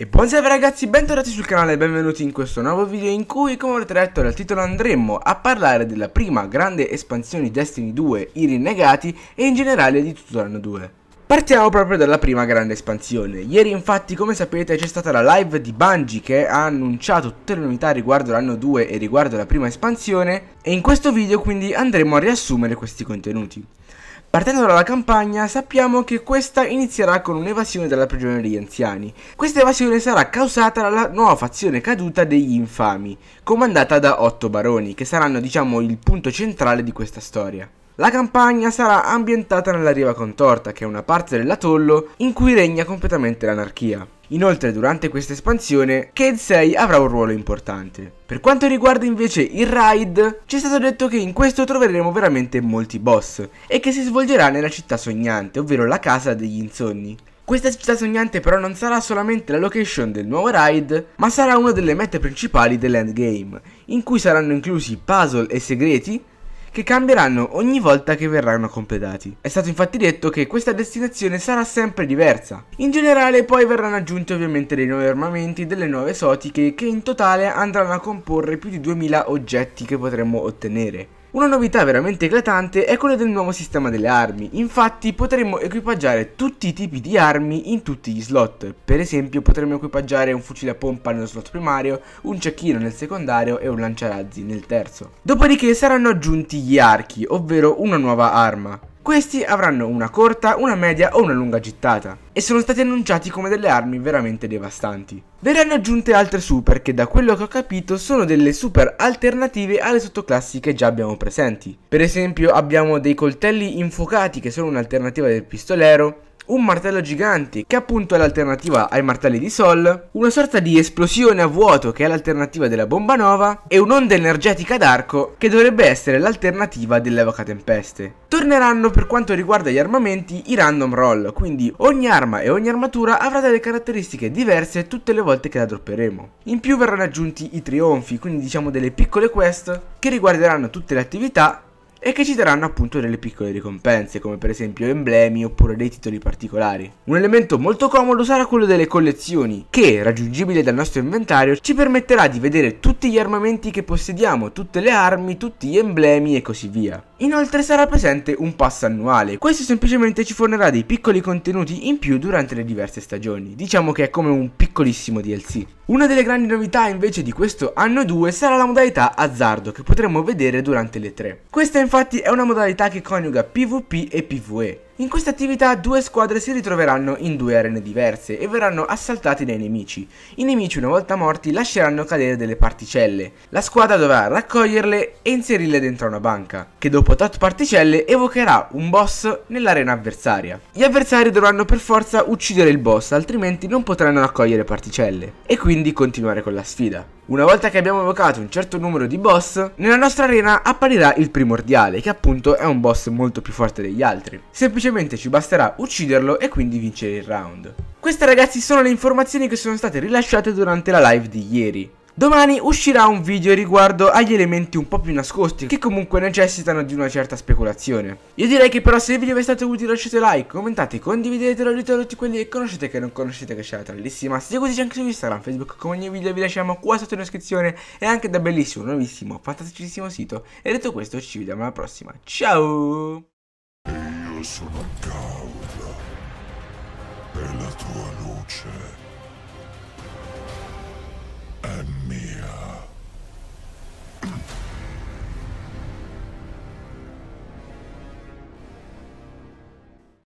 E buonasera ragazzi, bentornati sul canale e benvenuti in questo nuovo video in cui, come avete detto dal titolo, andremo a parlare della prima grande espansione di Destiny 2, i rinnegati, e in generale di tutto l'anno 2. Partiamo proprio dalla prima grande espansione. Ieri infatti, come sapete, c'è stata la live di Bungie che ha annunciato tutte le novità riguardo l'anno 2 e riguardo la prima espansione, e in questo video quindi andremo a riassumere questi contenuti. Partendo dalla campagna sappiamo che questa inizierà con un'evasione dalla prigione degli anziani. Questa evasione sarà causata dalla nuova fazione caduta degli infami, comandata da otto baroni, che saranno diciamo il punto centrale di questa storia. La campagna sarà ambientata nella riva contorta, che è una parte dell'atollo in cui regna completamente l'anarchia. Inoltre durante questa espansione Cade 6 avrà un ruolo importante. Per quanto riguarda invece il raid, ci è stato detto che in questo troveremo veramente molti boss e che si svolgerà nella città sognante, ovvero la casa degli insonni. Questa città sognante però non sarà solamente la location del nuovo raid, ma sarà una delle mete principali dell'endgame, in cui saranno inclusi puzzle e segreti che cambieranno ogni volta che verranno completati. È stato infatti detto che questa destinazione sarà sempre diversa. In generale poi verranno aggiunti ovviamente dei nuovi armamenti, delle nuove esotiche che in totale andranno a comporre più di 2000 oggetti che potremmo ottenere. Una novità veramente eclatante è quella del nuovo sistema delle armi, infatti potremo equipaggiare tutti i tipi di armi in tutti gli slot, per esempio potremo equipaggiare un fucile a pompa nello slot primario, un cecchino nel secondario e un lanciarazzi nel terzo. Dopodiché saranno aggiunti gli archi, ovvero una nuova arma. Questi avranno una corta, una media o una lunga gittata e sono stati annunciati come delle armi veramente devastanti. Verranno aggiunte altre super che da quello che ho capito sono delle super alternative alle sottoclassi che già abbiamo presenti. Per esempio abbiamo dei coltelli infuocati che sono un'alternativa del pistolero, un martello gigante che appunto è l'alternativa ai martelli di Sol, una sorta di esplosione a vuoto che è l'alternativa della bomba nova e un'onda energetica d'arco che dovrebbe essere l'alternativa dell'evoca tempeste. Torneranno per quanto riguarda gli armamenti i random roll, quindi ogni arma e ogni armatura avrà delle caratteristiche diverse tutte le volte che la dropperemo. In più verranno aggiunti i trionfi, quindi diciamo delle piccole quest che riguarderanno tutte le attività e che ci daranno appunto delle piccole ricompense, come per esempio emblemi oppure dei titoli particolari. Un elemento molto comodo sarà quello delle collezioni, che, raggiungibile dal nostro inventario, ci permetterà di vedere tutti gli armamenti che possediamo, tutte le armi, tutti gli emblemi e così via. Inoltre sarà presente un pass annuale, questo semplicemente ci fornerà dei piccoli contenuti in più durante le diverse stagioni, diciamo che è come un piccolissimo DLC. Una delle grandi novità invece di questo anno 2 sarà la modalità azzardo che potremo vedere durante le tre. Questa è infatti è una modalità che coniuga PvP e PvE, in questa attività due squadre si ritroveranno in due arene diverse e verranno assaltati dai nemici. I nemici una volta morti lasceranno cadere delle particelle. La squadra dovrà raccoglierle e inserirle dentro una banca, che dopo tot particelle evocherà un boss nell'arena avversaria. Gli avversari dovranno per forza uccidere il boss, altrimenti non potranno raccogliere particelle, e quindi continuare con la sfida. Una volta che abbiamo evocato un certo numero di boss, nella nostra arena apparirà il primordiale, che appunto è un boss molto più forte degli altri. Semplicemente semplicemente ci basterà ucciderlo e quindi vincere il round. Queste ragazzi sono le informazioni che sono state rilasciate durante la live di ieri. Domani uscirà un video riguardo agli elementi un po' più nascosti che comunque necessitano di una certa speculazione. Io direi che però se il video vi è stato utile lasciate like, commentate, condividetelo, aiutate a tutti quelli che conoscete e che non conoscete che c'è la trallissima. Seguiteci anche su Instagram, Facebook, come ogni video vi lasciamo qua sotto in descrizione e anche da bellissimo, nuovissimo, fantasticissimo sito. E detto questo ci vediamo alla prossima, ciao! Io sono Gaul per la tua luce. È mia.